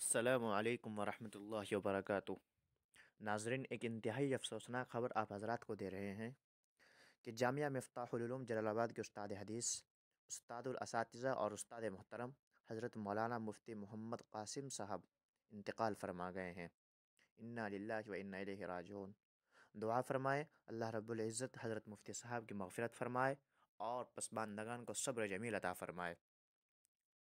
السلام علیکم ورحمۃ اللہ وبرکاتہ ناظرین ایک انتہائی افسوسناک خبر آپ حضرات کو دے رہے ہیں کہ جامعہ مفتاح العلوم جلال آباد کے استاد حدیث استاد الاساتذہ اور استاد محترم حضرت مولانا مفتی محمد قاسم صاحب انتقال فرما گئے ہیں ان انا الیہ راجعون دعا فرمائے اللہ رب العزت حضرت مفتی صاحب کی مغفرت فرمائے اور پسماندگان کو صبر جمیل عطا فرمائے